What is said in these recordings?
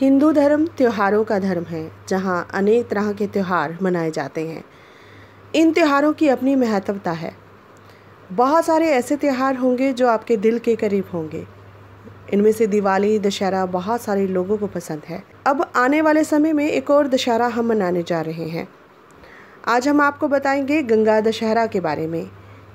हिंदू धर्म त्योहारों का धर्म है जहां अनेक तरह के त्यौहार मनाए जाते हैं इन त्योहारों की अपनी महत्वता है बहुत सारे ऐसे त्यौहार होंगे जो आपके दिल के करीब होंगे इनमें से दिवाली दशहरा बहुत सारे लोगों को पसंद है अब आने वाले समय में एक और दशहरा हम मनाने जा रहे हैं आज हम आपको बताएंगे गंगा दशहरा के बारे में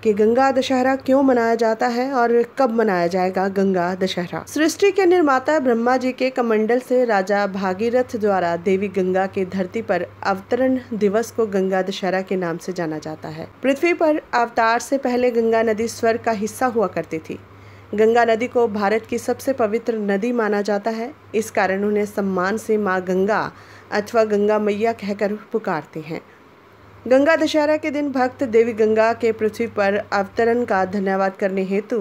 कि गंगा दशहरा क्यों मनाया जाता है और कब मनाया जाएगा गंगा दशहरा सृष्टि के निर्माता ब्रह्मा जी के कमंडल से राजा भागीरथ द्वारा देवी गंगा के धरती पर अवतरण दिवस को गंगा दशहरा के नाम से जाना जाता है पृथ्वी पर अवतार से पहले गंगा नदी स्वर्ग का हिस्सा हुआ करती थी गंगा नदी को भारत की सबसे पवित्र नदी माना जाता है इस कारण उन्हें सम्मान से माँ गंगा अथवा गंगा मैया कहकर पुकारते हैं गंगा दशहरा के दिन भक्त देवी गंगा के पृथ्वी पर अवतरण का धन्यवाद करने हेतु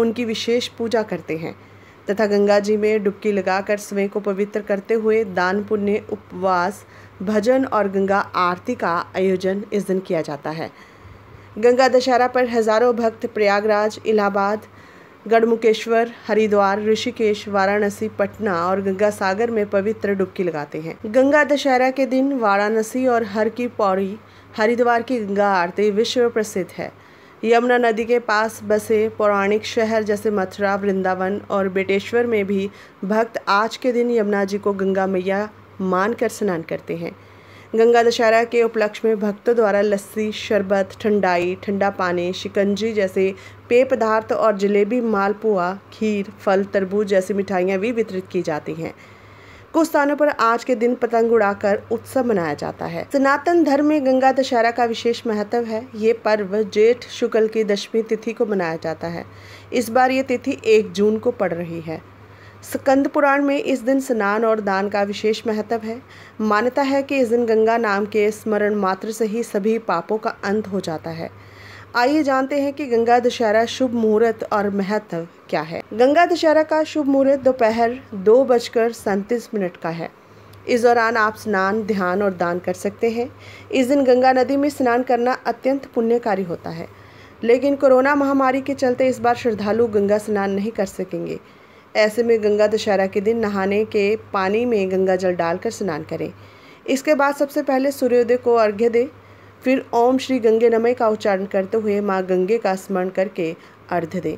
उनकी विशेष पूजा करते हैं तथा गंगा जी में डुबकी लगाकर स्वयं को पवित्र करते हुए दान पुण्य उपवास भजन और गंगा आरती का आयोजन इस दिन किया जाता है गंगा दशहरा पर हजारों भक्त प्रयागराज इलाहाबाद गढ़मुकेश्वर हरिद्वार ऋषिकेश वाराणसी पटना और गंगा सागर में पवित्र डुबकी लगाते हैं गंगा दशहरा के दिन वाराणसी और हर की पौड़ी हरिद्वार की गंगा आरती विश्व प्रसिद्ध है यमुना नदी के पास बसे पौराणिक शहर जैसे मथुरा वृंदावन और बेटेश्वर में भी भक्त आज के दिन यमुना जी को गंगा मैया मानकर स्नान करते हैं गंगा दशहरा के उपलक्ष्य में भक्तों द्वारा लस्सी शरबत ठंडाई ठंडा पानी शिकंजी जैसे पेय पदार्थ और जलेबी मालपुआ खीर फल तरबूज जैसी मिठाइयाँ भी वितरित की जाती हैं कुछ स्थानों पर आज के दिन पतंग उड़ाकर उत्सव मनाया जाता है सनातन धर्म में गंगा दशहरा का विशेष महत्व है ये पर्व जेठ शुक्ल की दशमी तिथि को मनाया जाता है इस बार ये तिथि एक जून को पड़ रही है स्कंद पुराण में इस दिन स्नान और दान का विशेष महत्व है मान्यता है कि इस दिन गंगा नाम के स्मरण मात्र से ही सभी पापों का अंत हो जाता है आइए जानते हैं कि गंगा दशहरा शुभ मुहूर्त और महत्व क्या है गंगा दशहरा का शुभ मुहूर्त दोपहर दो, दो बजकर सैंतीस मिनट का है इस दौरान आप स्नान ध्यान और दान कर सकते हैं इस दिन गंगा नदी में स्नान करना अत्यंत पुण्यकारी होता है लेकिन कोरोना महामारी के चलते इस बार श्रद्धालु गंगा स्नान नहीं कर सकेंगे ऐसे में गंगा दशहरा के दिन नहाने के पानी में गंगा जल डालकर स्नान करें इसके बाद सबसे पहले सूर्योदय को अर्घ्य दें फिर ओम श्री गंगे नमय का उच्चारण करते हुए माँ गंगे का स्मरण करके अर्घ्य दें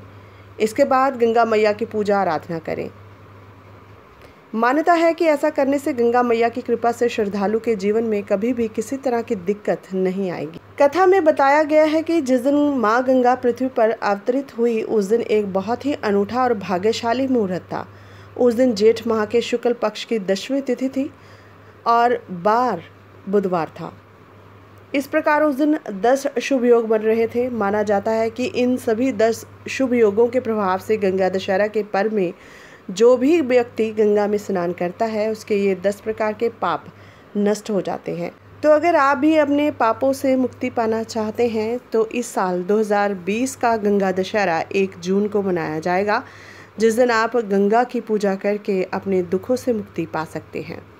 इसके बाद गंगा मैया की पूजा आराधना करें मान्यता है कि ऐसा करने से गंगा मैया की कृपा से श्रद्धालु के जीवन में कभी भी किसी तरह की दिक्कत नहीं आएगी कथा में बताया गया है कि जिस दिन माँ गंगा पृथ्वी पर अवतरित हुई उस दिन एक बहुत ही अनूठा और भाग्यशाली मुहूर्त था उस दिन जेठ माह के शुक्ल पक्ष की दसवीं तिथि थी और बार बुधवार था इस प्रकार उस दिन दस शुभ योग बन रहे थे माना जाता है कि इन सभी दस शुभ योगों के प्रभाव से गंगा दशहरा के पर्व में जो भी व्यक्ति गंगा में स्नान करता है उसके ये दस प्रकार के पाप नष्ट हो जाते हैं तो अगर आप भी अपने पापों से मुक्ति पाना चाहते हैं तो इस साल 2020 का गंगा दशहरा एक जून को मनाया जाएगा जिस दिन आप गंगा की पूजा करके अपने दुखों से मुक्ति पा सकते हैं